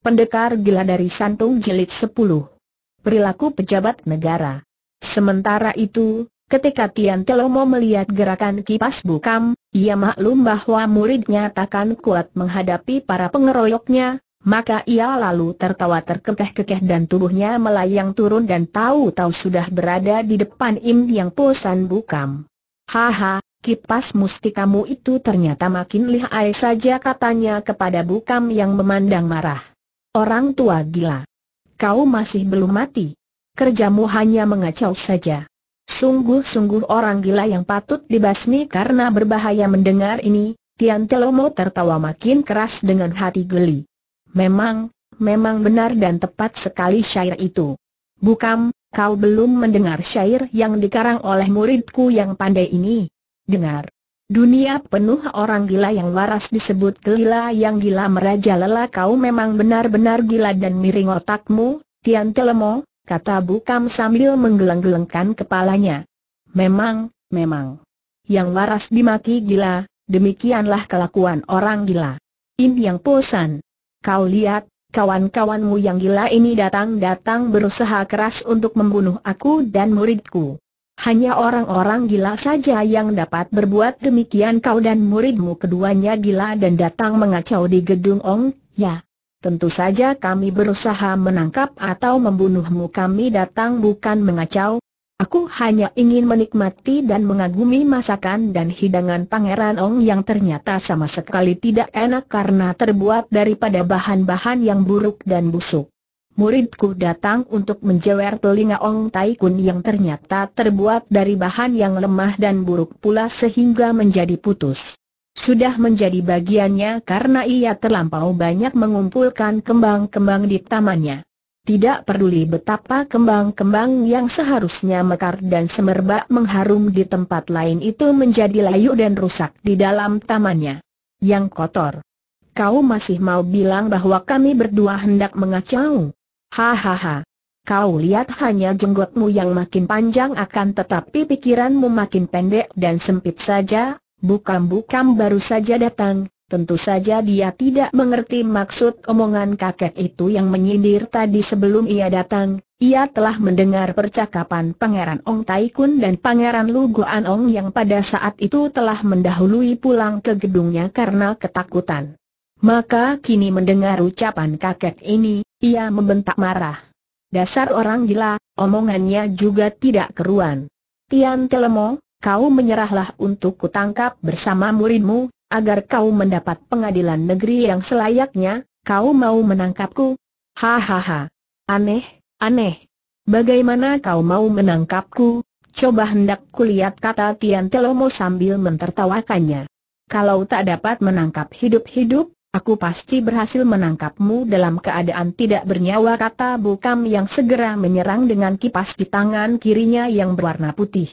Pendekar gila dari Santung Jilid 10. Perilaku pejabat negara. Sementara itu, ketika Tian Telomo melihat gerakan kipas bukam, ia maklum bahwa muridnya takkan kuat menghadapi para pengeroyoknya, maka ia lalu tertawa terkekeh-kekeh dan tubuhnya melayang turun dan tahu-tahu sudah berada di depan Im Yang Posan Bukam. Haha, kipas mustikamu itu ternyata makin lihai saja katanya kepada Bukam yang memandang marah. Orang tua gila. Kau masih belum mati. Kerjamu hanya mengacau saja. Sungguh-sungguh orang gila yang patut dibasmi karena berbahaya mendengar ini, Tian Telomo tertawa makin keras dengan hati geli. Memang, memang benar dan tepat sekali syair itu. Bukam, kau belum mendengar syair yang dikarang oleh muridku yang pandai ini. Dengar. Dunia penuh orang gila yang waras disebut gila yang gila merajalela kau memang benar-benar gila dan miring otakmu, Tian Telemo, kata Bukam sambil menggeleng-gelengkan kepalanya. Memang, memang. Yang waras dimaki gila, demikianlah kelakuan orang gila. In yang posan. Kau lihat, kawan-kawanmu yang gila ini datang-datang berusaha keras untuk membunuh aku dan muridku. Hanya orang-orang gila saja yang dapat berbuat demikian kau dan muridmu keduanya gila dan datang mengacau di gedung Ong, ya. Tentu saja kami berusaha menangkap atau membunuhmu kami datang bukan mengacau. Aku hanya ingin menikmati dan mengagumi masakan dan hidangan Pangeran Ong yang ternyata sama sekali tidak enak karena terbuat daripada bahan-bahan yang buruk dan busuk muridku datang untuk menjewer telinga Ong Tai Kun yang ternyata terbuat dari bahan yang lemah dan buruk pula sehingga menjadi putus. Sudah menjadi bagiannya karena ia terlampau banyak mengumpulkan kembang-kembang di tamannya. Tidak peduli betapa kembang-kembang yang seharusnya mekar dan semerbak mengharum di tempat lain itu menjadi layu dan rusak di dalam tamannya. Yang kotor. Kau masih mau bilang bahwa kami berdua hendak mengacau? Hahaha. Kau lihat hanya jenggotmu yang makin panjang akan tetapi pikiranmu makin pendek dan sempit saja, bukam-bukam baru saja datang, Tentu saja dia tidak mengerti maksud omongan kakek itu yang menyindir tadi sebelum ia datang. Ia telah mendengar percakapan Pangeran Ong Taikun dan Pangeran Lu Guan Ong yang pada saat itu telah mendahului pulang ke gedungnya karena ketakutan. Maka kini mendengar ucapan kakek ini, ia membentak marah. Dasar orang gila, omongannya juga tidak keruan. Tian Telemo, kau menyerahlah untuk kutangkap bersama muridmu, agar kau mendapat pengadilan negeri yang selayaknya, kau mau menangkapku? Hahaha. Aneh, aneh. Bagaimana kau mau menangkapku? Coba hendak kulihat kata Tian Telomo sambil mentertawakannya. Kalau tak dapat menangkap hidup-hidup, Aku pasti berhasil menangkapmu dalam keadaan tidak bernyawa kata Bukam yang segera menyerang dengan kipas di tangan kirinya yang berwarna putih.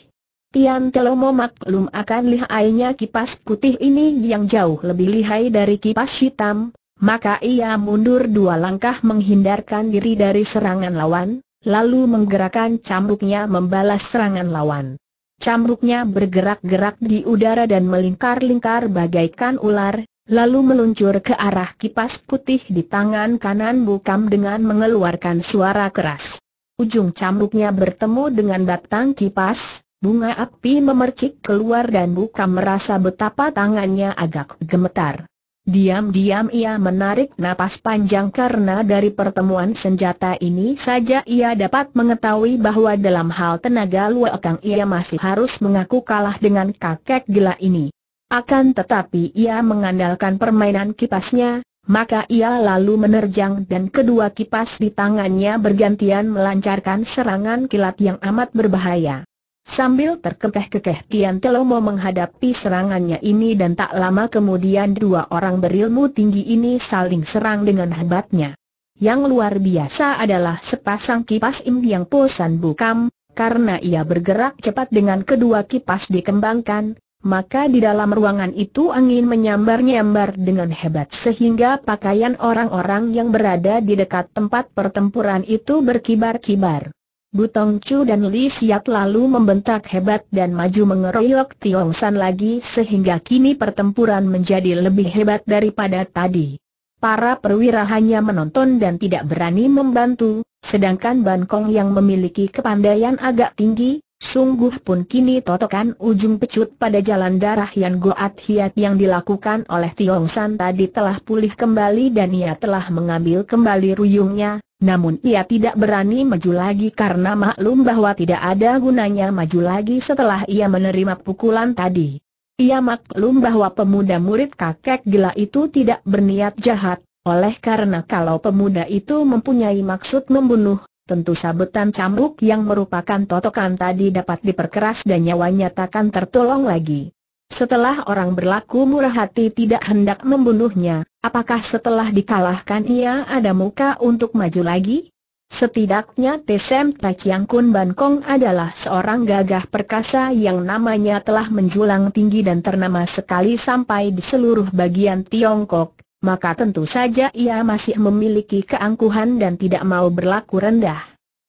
Tian Telomo maklum akan lihainya kipas putih ini yang jauh lebih lihai dari kipas hitam, maka ia mundur dua langkah menghindarkan diri dari serangan lawan, lalu menggerakkan cambuknya membalas serangan lawan. Cambuknya bergerak-gerak di udara dan melingkar-lingkar bagaikan ular, lalu meluncur ke arah kipas putih di tangan kanan Bukam dengan mengeluarkan suara keras. Ujung cambuknya bertemu dengan batang kipas, bunga api memercik keluar dan Bukam merasa betapa tangannya agak gemetar. Diam-diam ia menarik napas panjang karena dari pertemuan senjata ini saja ia dapat mengetahui bahwa dalam hal tenaga luakang ia masih harus mengaku kalah dengan kakek gila ini. Akan tetapi ia mengandalkan permainan kipasnya, maka ia lalu menerjang dan kedua kipas di tangannya bergantian melancarkan serangan kilat yang amat berbahaya. Sambil terkekeh-kekeh Tian Telomo menghadapi serangannya ini dan tak lama kemudian dua orang berilmu tinggi ini saling serang dengan hebatnya. Yang luar biasa adalah sepasang kipas Im yang Posan Bukam, karena ia bergerak cepat dengan kedua kipas dikembangkan, maka di dalam ruangan itu angin menyambar-nyambar dengan hebat sehingga pakaian orang-orang yang berada di dekat tempat pertempuran itu berkibar-kibar. Butong Chu dan Li Siak lalu membentak hebat dan maju mengeroyok Tiong San lagi sehingga kini pertempuran menjadi lebih hebat daripada tadi. Para perwira hanya menonton dan tidak berani membantu, sedangkan Ban Kong yang memiliki kepandaian agak tinggi, Sungguh pun kini totokan ujung pecut pada jalan darah Yan Goat Hiat yang dilakukan oleh Tiong San tadi telah pulih kembali dan ia telah mengambil kembali ruyungnya, namun ia tidak berani maju lagi karena maklum bahwa tidak ada gunanya maju lagi setelah ia menerima pukulan tadi. Ia maklum bahwa pemuda murid kakek gila itu tidak berniat jahat, oleh karena kalau pemuda itu mempunyai maksud membunuh tentu sabetan cambuk yang merupakan totokan tadi dapat diperkeras dan nyawanya takkan tertolong lagi. Setelah orang berlaku murah hati tidak hendak membunuhnya, apakah setelah dikalahkan ia ada muka untuk maju lagi? Setidaknya Tsem Tachiang Kun Ban Kong adalah seorang gagah perkasa yang namanya telah menjulang tinggi dan ternama sekali sampai di seluruh bagian Tiongkok, maka tentu saja ia masih memiliki keangkuhan dan tidak mau berlaku rendah.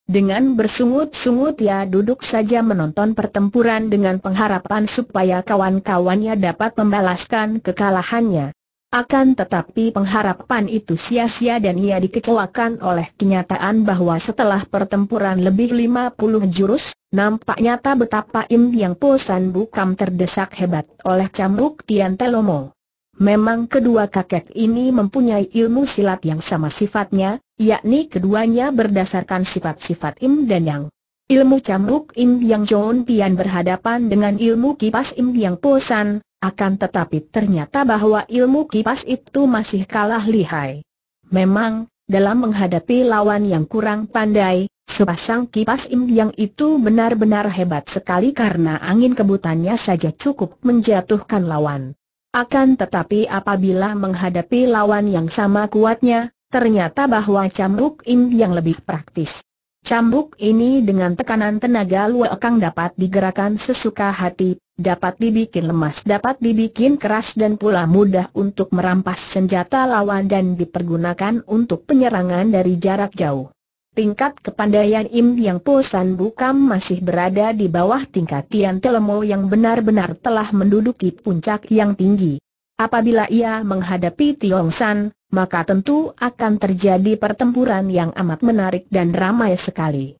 Dengan bersungut-sungut ia duduk saja menonton pertempuran dengan pengharapan supaya kawan-kawannya dapat membalaskan kekalahannya. Akan tetapi pengharapan itu sia-sia dan ia dikecewakan oleh kenyataan bahwa setelah pertempuran lebih 50 jurus, nampak nyata betapa Im Yang Posan Bukam terdesak hebat oleh cambuk Tian Telomo. Memang kedua kakek ini mempunyai ilmu silat yang sama sifatnya, yakni keduanya berdasarkan sifat-sifat Im dan Yang. Ilmu camruk Im Yang John Pian berhadapan dengan ilmu kipas Im Yang Posan, akan tetapi ternyata bahwa ilmu kipas itu masih kalah lihai. Memang, dalam menghadapi lawan yang kurang pandai, sepasang kipas Im Yang itu benar-benar hebat sekali karena angin kebutannya saja cukup menjatuhkan lawan. Akan tetapi apabila menghadapi lawan yang sama kuatnya, ternyata bahwa cambuk Im yang lebih praktis. Cambuk ini dengan tekanan tenaga luekang dapat digerakkan sesuka hati, dapat dibikin lemas, dapat dibikin keras dan pula mudah untuk merampas senjata lawan dan dipergunakan untuk penyerangan dari jarak jauh. Tingkat kepandaian Im Yang Pusan Bukam masih berada di bawah tingkat Tian Telemo yang benar-benar telah menduduki puncak yang tinggi. Apabila ia menghadapi Tiong San, maka tentu akan terjadi pertempuran yang amat menarik dan ramai sekali.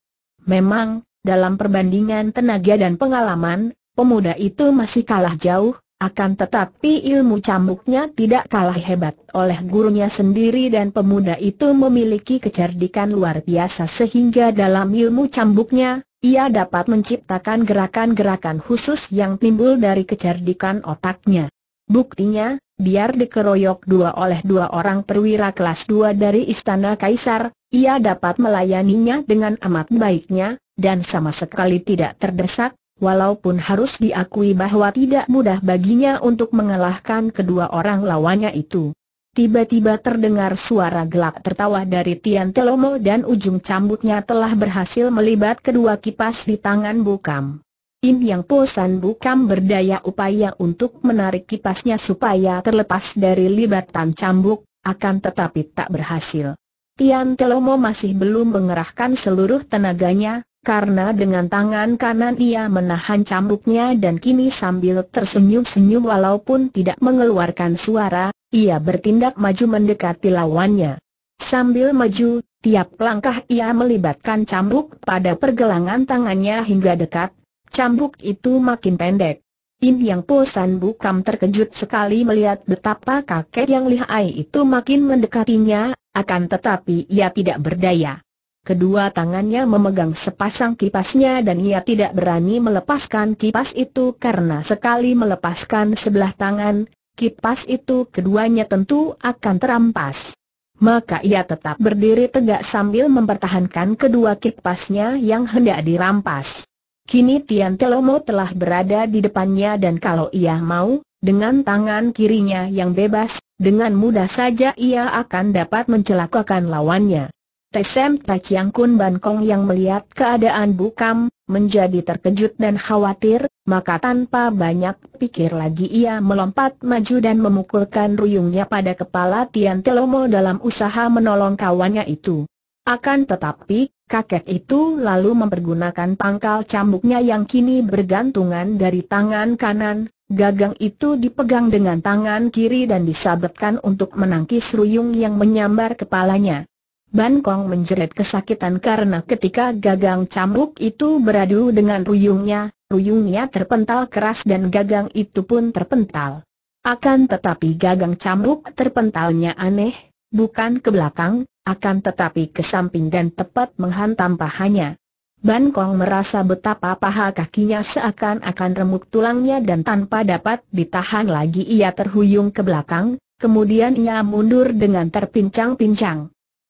Memang, dalam perbandingan tenaga dan pengalaman, pemuda itu masih kalah jauh, akan tetapi ilmu cambuknya tidak kalah hebat oleh gurunya sendiri dan pemuda itu memiliki kecerdikan luar biasa sehingga dalam ilmu cambuknya, ia dapat menciptakan gerakan-gerakan khusus yang timbul dari kecerdikan otaknya. Buktinya, biar dikeroyok dua oleh dua orang perwira kelas dua dari Istana Kaisar, ia dapat melayaninya dengan amat baiknya, dan sama sekali tidak terdesak, Walaupun harus diakui bahwa tidak mudah baginya untuk mengalahkan kedua orang lawannya itu. Tiba-tiba terdengar suara gelak tertawa dari Tian Telomo dan ujung cambuknya telah berhasil melibat kedua kipas di tangan Bukam. In Yang Posan Bukam berdaya upaya untuk menarik kipasnya supaya terlepas dari libatan cambuk, akan tetapi tak berhasil. Tian Telomo masih belum mengerahkan seluruh tenaganya, karena dengan tangan kanan ia menahan cambuknya dan kini sambil tersenyum-senyum walaupun tidak mengeluarkan suara, ia bertindak maju mendekati lawannya. Sambil maju, tiap langkah ia melibatkan cambuk pada pergelangan tangannya hingga dekat, cambuk itu makin pendek. Im Yang Po San Bukam terkejut sekali melihat betapa kakek yang lihai itu makin mendekatinya, akan tetapi ia tidak berdaya. Kedua tangannya memegang sepasang kipasnya dan ia tidak berani melepaskan kipas itu karena sekali melepaskan sebelah tangan, kipas itu keduanya tentu akan terampas. Maka ia tetap berdiri tegak sambil mempertahankan kedua kipasnya yang hendak dirampas. Kini Tian Telomo telah berada di depannya dan kalau ia mau, dengan tangan kirinya yang bebas, dengan mudah saja ia akan dapat mencelakakan lawannya. Tsem Tachiang Kun Ban Kong yang melihat keadaan Bukam, menjadi terkejut dan khawatir, maka tanpa banyak pikir lagi ia melompat maju dan memukulkan ruyungnya pada kepala Tian Telomo dalam usaha menolong kawannya itu. Akan tetapi, kakek itu lalu mempergunakan pangkal cambuknya yang kini bergantungan dari tangan kanan, gagang itu dipegang dengan tangan kiri dan disabetkan untuk menangkis ruyung yang menyambar kepalanya. Ban Kong menjerit kesakitan karena ketika gagang cambuk itu beradu dengan ruyungnya, ruyungnya terpental keras dan gagang itu pun terpental. Akan tetapi gagang cambuk terpentalnya aneh, bukan ke belakang, akan tetapi ke samping dan tepat menghantam pahanya. Ban Kong merasa betapa paha kakinya seakan-akan remuk tulangnya dan tanpa dapat ditahan lagi ia terhuyung ke belakang, kemudian ia mundur dengan terpincang-pincang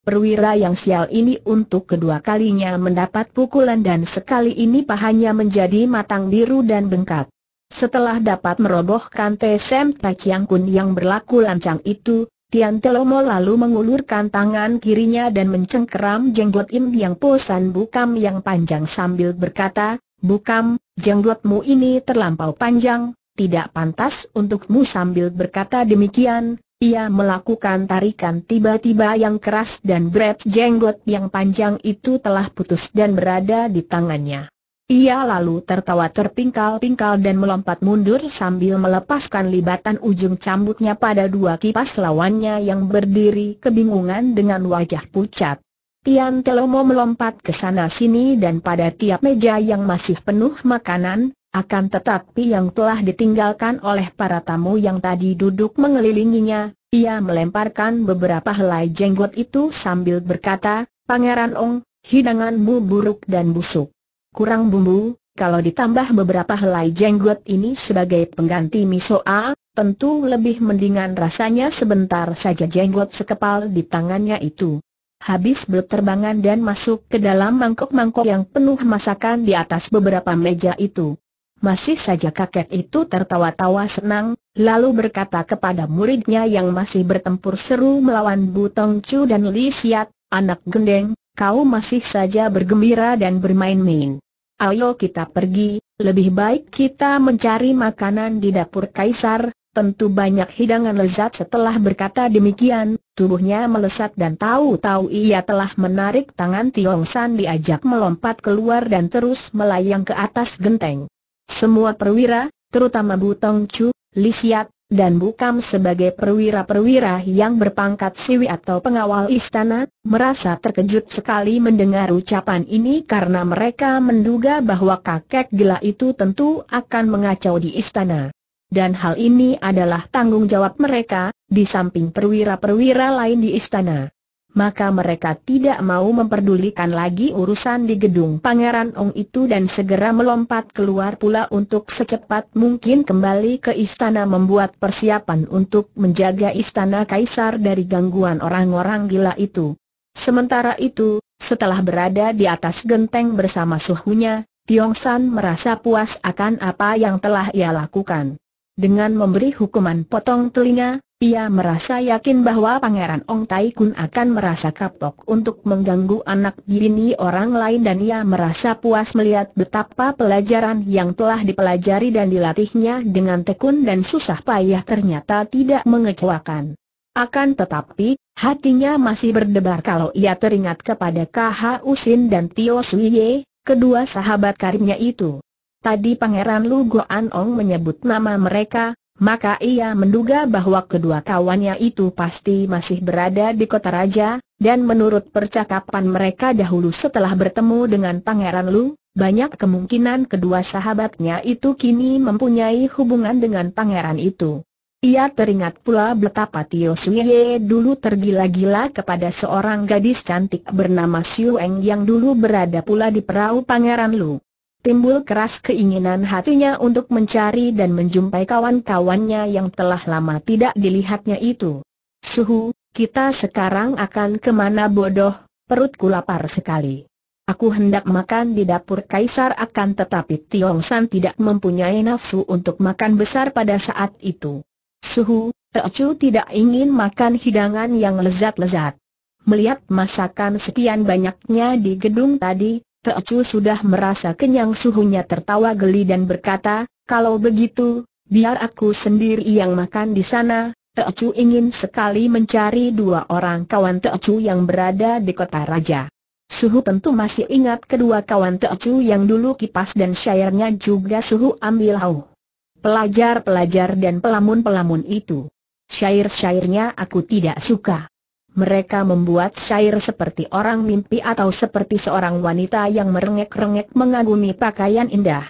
perwira yang sial ini untuk kedua kalinya mendapat pukulan dan sekali ini pahanya menjadi matang biru dan bengkak. Setelah dapat merobohkan TSM Tachiang Kun yang berlaku lancang itu, Tian Telomo lalu mengulurkan tangan kirinya dan mencengkeram jenggot Im yang posan bukam yang panjang sambil berkata, Bukam, jenggotmu ini terlampau panjang, tidak pantas untukmu sambil berkata demikian, ia melakukan tarikan tiba-tiba yang keras dan berat jenggot yang panjang itu telah putus dan berada di tangannya. Ia lalu tertawa terpingkal-pingkal dan melompat mundur sambil melepaskan libatan ujung cambuknya pada dua kipas lawannya yang berdiri kebingungan dengan wajah pucat. Tian Telomo melompat ke sana sini dan pada tiap meja yang masih penuh makanan, akan tetapi yang telah ditinggalkan oleh para tamu yang tadi duduk mengelilinginya, ia melemparkan beberapa helai jenggot itu sambil berkata, Pangeran Ong, hidanganmu buruk dan busuk. Kurang bumbu, kalau ditambah beberapa helai jenggot ini sebagai pengganti miso A, tentu lebih mendingan rasanya sebentar saja jenggot sekepal di tangannya itu. Habis berterbangan dan masuk ke dalam mangkok-mangkok yang penuh masakan di atas beberapa meja itu. Masih saja kakek itu tertawa-tawa senang, lalu berkata kepada muridnya yang masih bertempur seru melawan Butong Chu dan Li Siat, anak gendeng, kau masih saja bergembira dan bermain-main. Ayo kita pergi, lebih baik kita mencari makanan di dapur kaisar, tentu banyak hidangan lezat setelah berkata demikian, tubuhnya melesat dan tahu-tahu ia telah menarik tangan Tiong San diajak melompat keluar dan terus melayang ke atas genteng. Semua perwira, terutama Butong Chu, Lisiat, dan Bukam sebagai perwira-perwira yang berpangkat siwi atau pengawal istana, merasa terkejut sekali mendengar ucapan ini karena mereka menduga bahwa kakek gila itu tentu akan mengacau di istana. Dan hal ini adalah tanggung jawab mereka, di samping perwira-perwira lain di istana maka mereka tidak mau memperdulikan lagi urusan di gedung Pangeran Ong itu dan segera melompat keluar pula untuk secepat mungkin kembali ke istana membuat persiapan untuk menjaga istana kaisar dari gangguan orang-orang gila itu. Sementara itu, setelah berada di atas genteng bersama suhunya, Tiong San merasa puas akan apa yang telah ia lakukan. Dengan memberi hukuman potong telinga, ia merasa yakin bahwa Pangeran Ong Tai akan merasa kapok untuk mengganggu anak bini orang lain dan ia merasa puas melihat betapa pelajaran yang telah dipelajari dan dilatihnya dengan tekun dan susah payah ternyata tidak mengecewakan. Akan tetapi, hatinya masih berdebar kalau ia teringat kepada KH Usin dan Tio Suiye, kedua sahabat karibnya itu. Tadi Pangeran Lu Goanong menyebut nama mereka, maka ia menduga bahwa kedua kawannya itu pasti masih berada di kota raja, dan menurut percakapan mereka dahulu setelah bertemu dengan Pangeran Lu, banyak kemungkinan kedua sahabatnya itu kini mempunyai hubungan dengan pangeran itu. Ia teringat pula betapa Tio Suye dulu tergila-gila kepada seorang gadis cantik bernama Siu yang dulu berada pula di perahu Pangeran Lu timbul keras keinginan hatinya untuk mencari dan menjumpai kawan-kawannya yang telah lama tidak dilihatnya itu. Suhu, kita sekarang akan kemana bodoh, perutku lapar sekali. Aku hendak makan di dapur kaisar akan tetapi Tiong San tidak mempunyai nafsu untuk makan besar pada saat itu. Suhu, Teocu tidak ingin makan hidangan yang lezat-lezat. Melihat masakan sekian banyaknya di gedung tadi, Teocu sudah merasa kenyang suhunya tertawa geli dan berkata, kalau begitu, biar aku sendiri yang makan di sana. Teocu ingin sekali mencari dua orang kawan Teocu yang berada di kota raja. Suhu tentu masih ingat kedua kawan Teocu yang dulu kipas dan syairnya juga Suhu ambil hau. Pelajar-pelajar dan pelamun-pelamun itu. Syair-syairnya aku tidak suka. Mereka membuat syair seperti orang mimpi atau seperti seorang wanita yang merengek-rengek mengagumi pakaian indah.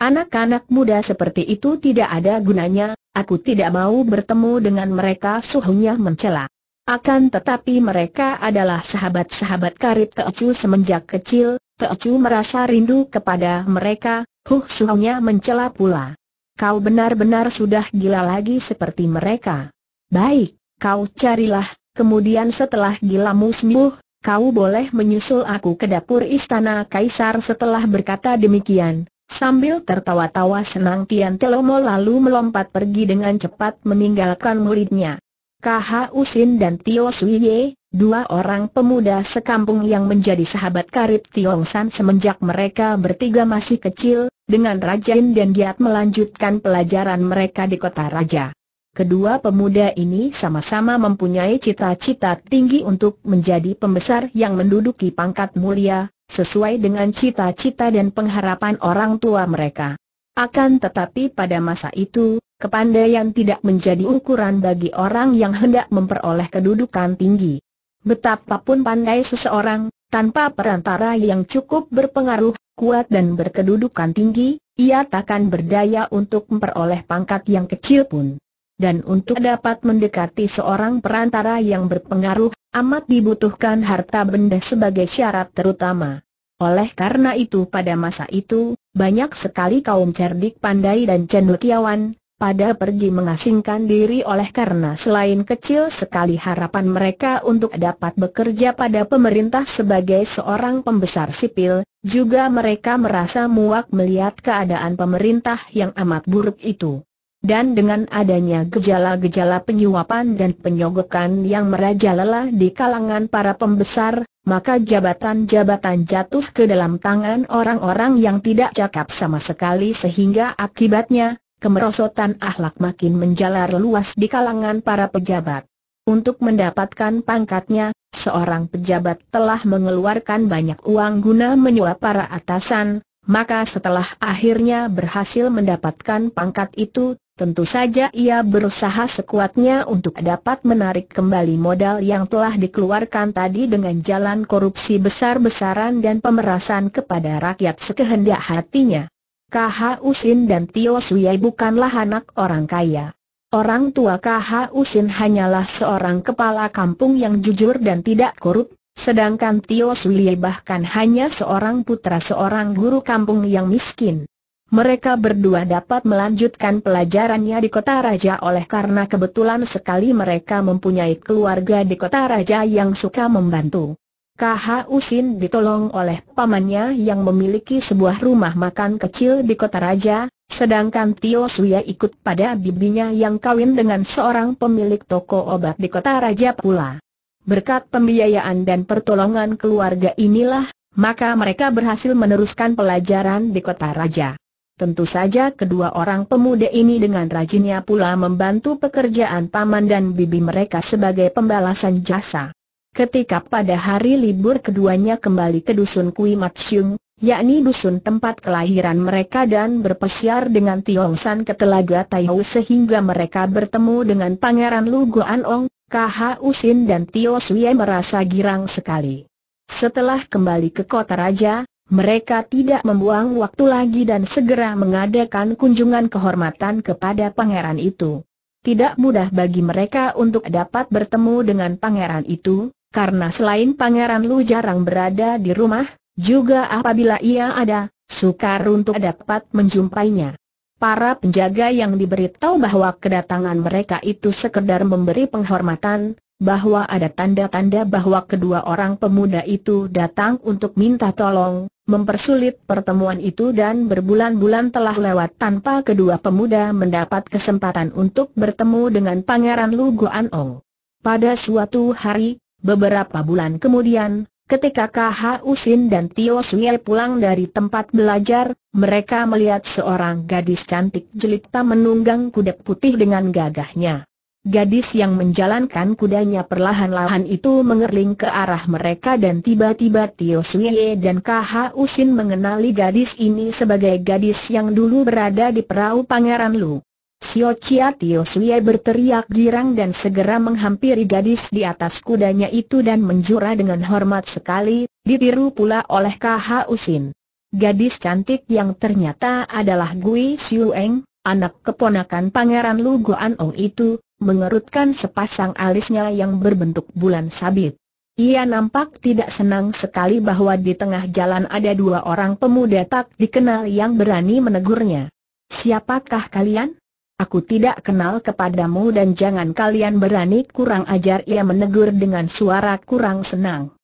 Anak-anak muda seperti itu tidak ada gunanya, aku tidak mau bertemu dengan mereka suhunya mencela. Akan tetapi mereka adalah sahabat-sahabat karib Teocu semenjak kecil, Teocu merasa rindu kepada mereka, huh suhunya mencela pula. Kau benar-benar sudah gila lagi seperti mereka. Baik, kau carilah Kemudian setelah gila sembuh, kau boleh menyusul aku ke dapur istana kaisar setelah berkata demikian. Sambil tertawa-tawa senang Tian Telomo lalu melompat pergi dengan cepat meninggalkan muridnya. KH Usin dan Tio Suye, dua orang pemuda sekampung yang menjadi sahabat karib Tiong San semenjak mereka bertiga masih kecil, dengan rajin dan giat melanjutkan pelajaran mereka di kota raja. Kedua pemuda ini sama-sama mempunyai cita-cita tinggi untuk menjadi pembesar yang menduduki pangkat mulia, sesuai dengan cita-cita dan pengharapan orang tua mereka. Akan tetapi pada masa itu, kepandaian tidak menjadi ukuran bagi orang yang hendak memperoleh kedudukan tinggi. Betapapun pandai seseorang, tanpa perantara yang cukup berpengaruh, kuat dan berkedudukan tinggi, ia takkan berdaya untuk memperoleh pangkat yang kecil pun dan untuk dapat mendekati seorang perantara yang berpengaruh, amat dibutuhkan harta benda sebagai syarat terutama. Oleh karena itu pada masa itu, banyak sekali kaum cerdik pandai dan cendekiawan, pada pergi mengasingkan diri oleh karena selain kecil sekali harapan mereka untuk dapat bekerja pada pemerintah sebagai seorang pembesar sipil, juga mereka merasa muak melihat keadaan pemerintah yang amat buruk itu dan dengan adanya gejala-gejala penyuapan dan penyogokan yang merajalela di kalangan para pembesar, maka jabatan-jabatan jatuh ke dalam tangan orang-orang yang tidak cakap sama sekali sehingga akibatnya, kemerosotan akhlak makin menjalar luas di kalangan para pejabat. Untuk mendapatkan pangkatnya, seorang pejabat telah mengeluarkan banyak uang guna menyuap para atasan, maka setelah akhirnya berhasil mendapatkan pangkat itu, Tentu saja ia berusaha sekuatnya untuk dapat menarik kembali modal yang telah dikeluarkan tadi dengan jalan korupsi besar-besaran dan pemerasan kepada rakyat sekehendak hatinya. KH Usin dan Tio Suyai bukanlah anak orang kaya. Orang tua KH Usin hanyalah seorang kepala kampung yang jujur dan tidak korup, sedangkan Tio Suyai bahkan hanya seorang putra seorang guru kampung yang miskin mereka berdua dapat melanjutkan pelajarannya di kota raja oleh karena kebetulan sekali mereka mempunyai keluarga di kota raja yang suka membantu. KH Usin ditolong oleh pamannya yang memiliki sebuah rumah makan kecil di kota raja, sedangkan Tio Suya ikut pada bibinya yang kawin dengan seorang pemilik toko obat di kota raja pula. Berkat pembiayaan dan pertolongan keluarga inilah, maka mereka berhasil meneruskan pelajaran di kota raja. Tentu saja kedua orang pemuda ini dengan rajinnya pula membantu pekerjaan paman dan bibi mereka sebagai pembalasan jasa. Ketika pada hari libur keduanya kembali ke dusun Kui Matsyung, yakni dusun tempat kelahiran mereka dan berpesiar dengan San ke Telaga Hau sehingga mereka bertemu dengan Pangeran Lu Goan Ong, KH Usin dan Tio Suye merasa girang sekali. Setelah kembali ke kota raja, mereka tidak membuang waktu lagi dan segera mengadakan kunjungan kehormatan kepada pangeran itu. Tidak mudah bagi mereka untuk dapat bertemu dengan pangeran itu, karena selain pangeran Lu jarang berada di rumah, juga apabila ia ada, sukar untuk dapat menjumpainya. Para penjaga yang diberitahu bahwa kedatangan mereka itu sekedar memberi penghormatan, bahwa ada tanda-tanda bahwa kedua orang pemuda itu datang untuk minta tolong, mempersulit pertemuan itu dan berbulan-bulan telah lewat tanpa kedua pemuda mendapat kesempatan untuk bertemu dengan Pangeran Lu Anong. Pada suatu hari, beberapa bulan kemudian, ketika KH Usin dan Tio Suye pulang dari tempat belajar, mereka melihat seorang gadis cantik jelita menunggang kuda putih dengan gagahnya. Gadis yang menjalankan kudanya perlahan-lahan itu mengerling ke arah mereka dan tiba-tiba Tio Suye dan KH Usin mengenali gadis ini sebagai gadis yang dulu berada di perahu Pangeran Lu. Sio Chia Tio Suye berteriak girang dan segera menghampiri gadis di atas kudanya itu dan menjura dengan hormat sekali, ditiru pula oleh KH Usin. Gadis cantik yang ternyata adalah Gui Siu Eng, Anak keponakan Pangeran Lu Anong itu, mengerutkan sepasang alisnya yang berbentuk bulan sabit. Ia nampak tidak senang sekali bahwa di tengah jalan ada dua orang pemuda tak dikenal yang berani menegurnya. Siapakah kalian? Aku tidak kenal kepadamu dan jangan kalian berani kurang ajar ia menegur dengan suara kurang senang.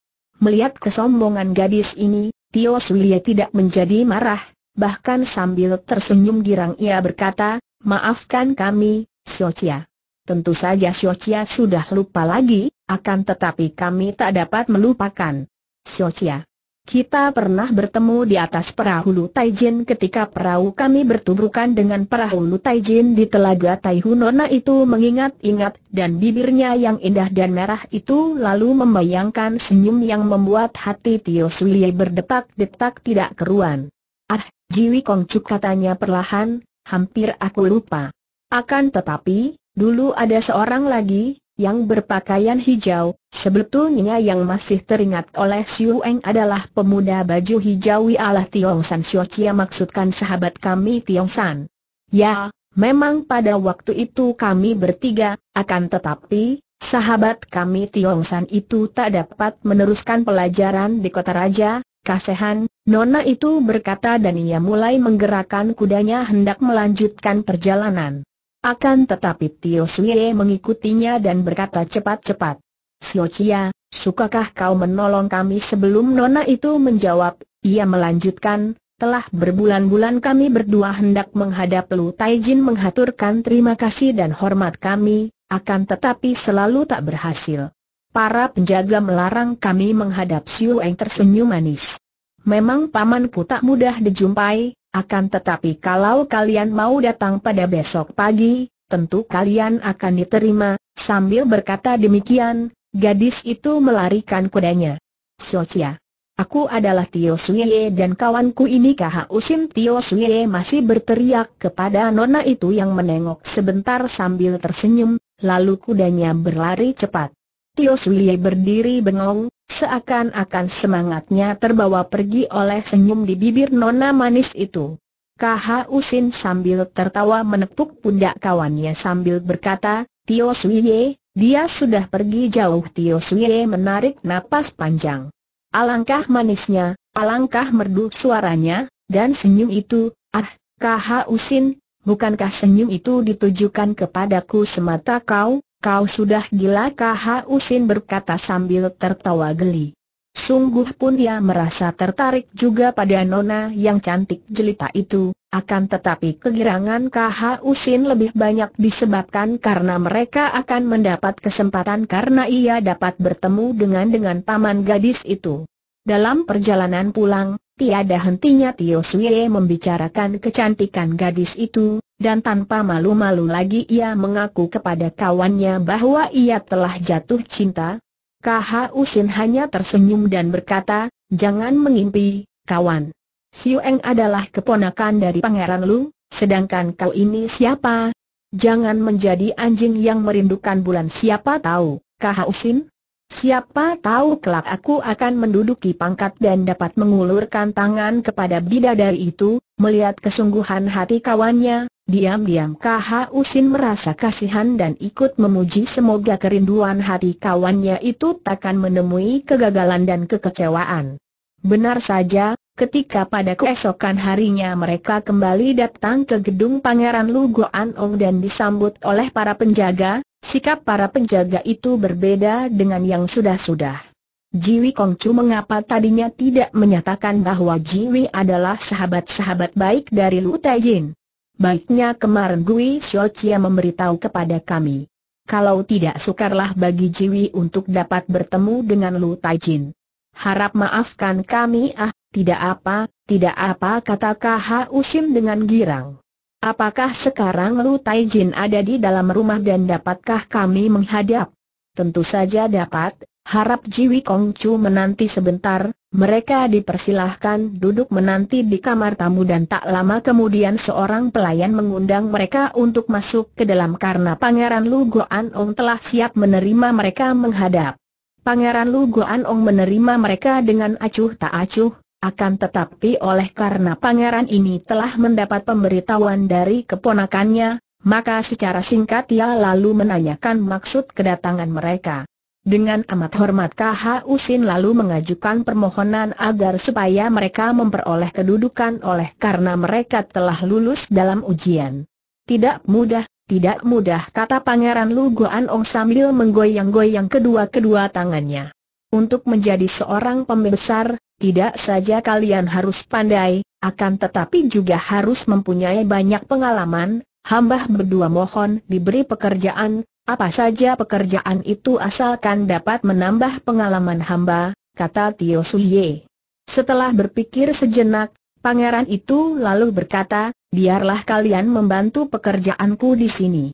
Melihat kesombongan gadis ini, Tio Sulia tidak menjadi marah, bahkan sambil tersenyum girang ia berkata, maafkan kami, Siocia. Tentu saja Siocia sudah lupa lagi, akan tetapi kami tak dapat melupakan. Siocia. Kita pernah bertemu di atas perahu Lutaijin ketika perahu kami bertubrukan dengan perahu Lutaijin di telaga Taihunona nah, itu mengingat-ingat dan bibirnya yang indah dan merah itu lalu membayangkan senyum yang membuat hati Tio Sulie berdetak-detak tidak keruan. Ah, Jiwi Kongcuk katanya perlahan, hampir aku lupa. Akan tetapi, dulu ada seorang lagi, yang berpakaian hijau, sebetulnya yang masih teringat oleh Siu Eng adalah pemuda baju hijau ala Tiong San Xiu Chia maksudkan sahabat kami Tiong San. Ya, memang pada waktu itu kami bertiga, akan tetapi, sahabat kami Tiong San itu tak dapat meneruskan pelajaran di kota raja, Kasehan, Nona itu berkata dan ia mulai menggerakkan kudanya hendak melanjutkan perjalanan. Akan tetapi Tio Suye mengikutinya dan berkata cepat-cepat. Sio Chia, sukakah kau menolong kami sebelum Nona itu menjawab, ia melanjutkan, telah berbulan-bulan kami berdua hendak menghadap Lu Taijin menghaturkan terima kasih dan hormat kami, akan tetapi selalu tak berhasil. Para penjaga melarang kami menghadap Siu Eng tersenyum manis. Memang pamanku tak mudah dijumpai, akan tetapi kalau kalian mau datang pada besok pagi, tentu kalian akan diterima, sambil berkata demikian, gadis itu melarikan kudanya. Socia. Aku adalah Tio Suye dan kawanku ini Kah Usin Tio Suye masih berteriak kepada nona itu yang menengok sebentar sambil tersenyum, lalu kudanya berlari cepat. Tio Suye berdiri bengong, seakan-akan semangatnya terbawa pergi oleh senyum di bibir nona manis itu. KH Usin sambil tertawa menepuk pundak kawannya sambil berkata, Tio Suye, dia sudah pergi jauh Tio Suye menarik napas panjang. Alangkah manisnya, alangkah merdu suaranya, dan senyum itu, ah, KH Usin, bukankah senyum itu ditujukan kepadaku semata kau, Kau sudah gila kah Usin berkata sambil tertawa geli. Sungguh pun ia merasa tertarik juga pada nona yang cantik jelita itu, akan tetapi kegirangan KH Usin lebih banyak disebabkan karena mereka akan mendapat kesempatan karena ia dapat bertemu dengan dengan paman gadis itu. Dalam perjalanan pulang, tiada hentinya Tio Suye membicarakan kecantikan gadis itu, dan tanpa malu-malu lagi ia mengaku kepada kawannya bahwa ia telah jatuh cinta. Kah Usin hanya tersenyum dan berkata, jangan mengimpi, kawan. Siueng adalah keponakan dari Pangeran Lu, sedangkan kau ini siapa? Jangan menjadi anjing yang merindukan bulan siapa tahu, Kah Usin? Siapa tahu kelak aku akan menduduki pangkat dan dapat mengulurkan tangan kepada bidadari itu, melihat kesungguhan hati kawannya, Diam-diam KH Usin merasa kasihan dan ikut memuji semoga kerinduan hati kawannya itu takkan menemui kegagalan dan kekecewaan. Benar saja, ketika pada keesokan harinya mereka kembali datang ke gedung Pangeran Lugo Ong dan disambut oleh para penjaga, sikap para penjaga itu berbeda dengan yang sudah-sudah. Jiwi Kongcu mengapa tadinya tidak menyatakan bahwa Jiwi adalah sahabat-sahabat baik dari Lu Taijin. Baiknya kemarin Gui Xiaochia memberitahu kepada kami. Kalau tidak sukarlah bagi Jiwi untuk dapat bertemu dengan Lu Taijin. Harap maafkan kami ah, tidak apa, tidak apa kata KH Usim dengan girang. Apakah sekarang Lu Taijin ada di dalam rumah dan dapatkah kami menghadap? Tentu saja dapat, Harap Jiwi Kong Chu menanti sebentar, mereka dipersilahkan duduk menanti di kamar tamu dan tak lama kemudian seorang pelayan mengundang mereka untuk masuk ke dalam karena Pangeran Lu Goan Ong telah siap menerima mereka menghadap. Pangeran Lu Goan Ong menerima mereka dengan acuh tak acuh, akan tetapi oleh karena pangeran ini telah mendapat pemberitahuan dari keponakannya, maka secara singkat ia lalu menanyakan maksud kedatangan mereka. Dengan amat hormat KH. Usin lalu mengajukan permohonan agar supaya mereka memperoleh kedudukan oleh karena mereka telah lulus dalam ujian. Tidak mudah, tidak mudah kata Pangeran Lu Guan Ong sambil menggoyang-goyang kedua-kedua tangannya. Untuk menjadi seorang pembesar, tidak saja kalian harus pandai, akan tetapi juga harus mempunyai banyak pengalaman, hamba berdua mohon diberi pekerjaan, apa saja pekerjaan itu asalkan dapat menambah pengalaman hamba, kata Tio Suye. Setelah berpikir sejenak, pangeran itu lalu berkata, biarlah kalian membantu pekerjaanku di sini.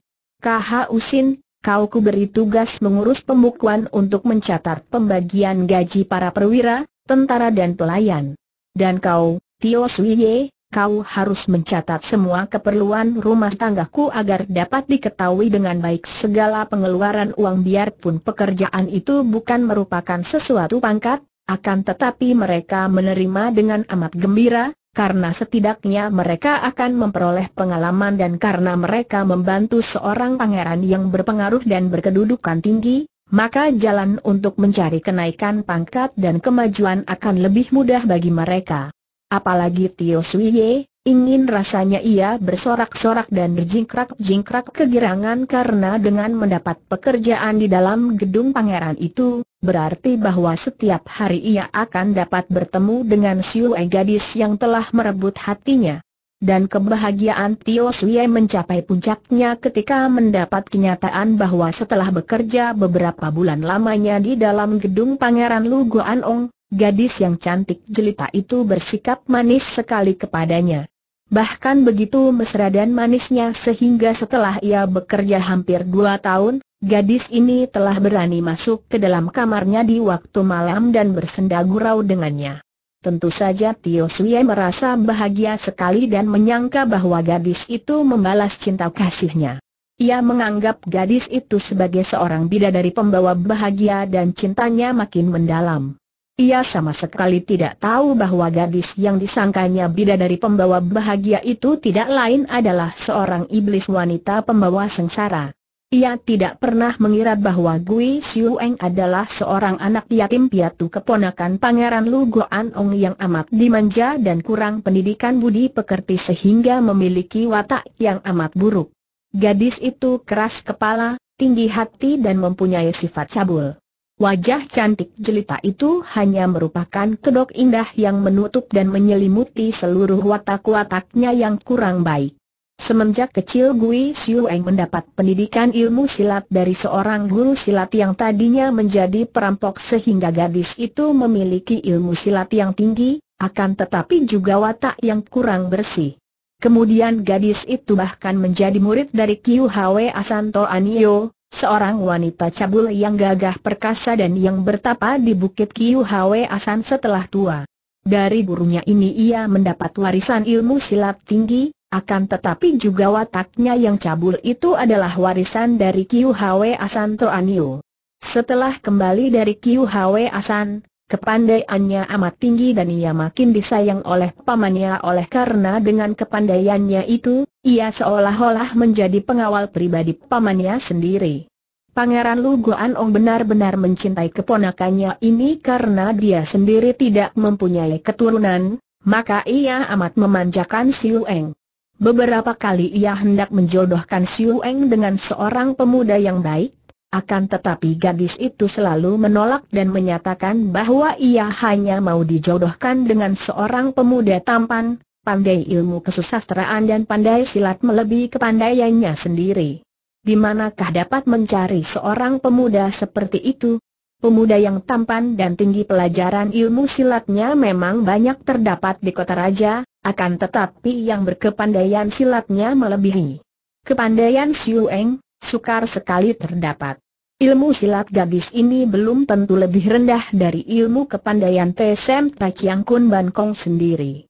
KH Usin, kau kuberi tugas mengurus pembukuan untuk mencatat pembagian gaji para perwira, tentara dan pelayan. Dan kau, Tio Suye, kau harus mencatat semua keperluan rumah tanggaku agar dapat diketahui dengan baik segala pengeluaran uang biarpun pekerjaan itu bukan merupakan sesuatu pangkat, akan tetapi mereka menerima dengan amat gembira, karena setidaknya mereka akan memperoleh pengalaman dan karena mereka membantu seorang pangeran yang berpengaruh dan berkedudukan tinggi, maka jalan untuk mencari kenaikan pangkat dan kemajuan akan lebih mudah bagi mereka. Apalagi Tio Suye, ingin rasanya ia bersorak-sorak dan berjingkrak-jingkrak kegirangan karena dengan mendapat pekerjaan di dalam gedung pangeran itu, berarti bahwa setiap hari ia akan dapat bertemu dengan Siue gadis yang telah merebut hatinya. Dan kebahagiaan Tio Suye mencapai puncaknya ketika mendapat kenyataan bahwa setelah bekerja beberapa bulan lamanya di dalam gedung Pangeran Guan Ong, Gadis yang cantik jelita itu bersikap manis sekali kepadanya. Bahkan begitu mesra dan manisnya sehingga setelah ia bekerja hampir dua tahun, gadis ini telah berani masuk ke dalam kamarnya di waktu malam dan bersenda gurau dengannya. Tentu saja Tio Suye merasa bahagia sekali dan menyangka bahwa gadis itu membalas cinta kasihnya. Ia menganggap gadis itu sebagai seorang bidadari pembawa bahagia dan cintanya makin mendalam. Ia sama sekali tidak tahu bahwa gadis yang disangkanya dari pembawa bahagia itu tidak lain adalah seorang iblis wanita pembawa sengsara. Ia tidak pernah mengira bahwa Gui Xiueng adalah seorang anak yatim piatu keponakan Pangeran Lu Goan Ong yang amat dimanja dan kurang pendidikan budi pekerti sehingga memiliki watak yang amat buruk. Gadis itu keras kepala, tinggi hati dan mempunyai sifat cabul. Wajah cantik jelita itu hanya merupakan kedok indah yang menutup dan menyelimuti seluruh watak-wataknya yang kurang baik. Semenjak kecil Gui Xiueng mendapat pendidikan ilmu silat dari seorang guru silat yang tadinya menjadi perampok sehingga gadis itu memiliki ilmu silat yang tinggi, akan tetapi juga watak yang kurang bersih. Kemudian gadis itu bahkan menjadi murid dari Kiu Hwe Asanto Anio, Seorang wanita cabul yang gagah perkasa dan yang bertapa di Bukit Kiu Hwe Asan setelah tua. Dari gurunya ini ia mendapat warisan ilmu silat tinggi, akan tetapi juga wataknya yang cabul itu adalah warisan dari Kiu Hwe Asan Toanio. Setelah kembali dari Kiu Hwe Asan, Kepandaiannya amat tinggi dan ia makin disayang oleh pamannya oleh karena dengan kepandaiannya itu, ia seolah-olah menjadi pengawal pribadi pamannya sendiri. Pangeran Lu Ong benar-benar mencintai keponakannya ini karena dia sendiri tidak mempunyai keturunan, maka ia amat memanjakan Siu Eng. Beberapa kali ia hendak menjodohkan Siu Eng dengan seorang pemuda yang baik, akan tetapi gadis itu selalu menolak dan menyatakan bahwa ia hanya mau dijodohkan dengan seorang pemuda tampan, pandai ilmu kesusastraan dan pandai silat melebihi kepandaiannya sendiri. Di manakah dapat mencari seorang pemuda seperti itu? Pemuda yang tampan dan tinggi pelajaran ilmu silatnya memang banyak terdapat di kota raja, akan tetapi yang berkepandaian silatnya melebihi. Kepandaian Siu Eng, sukar sekali terdapat. Ilmu silat gadis ini belum tentu lebih rendah dari ilmu kepandaian Tsem Tak Yang Kun Ban Kong sendiri.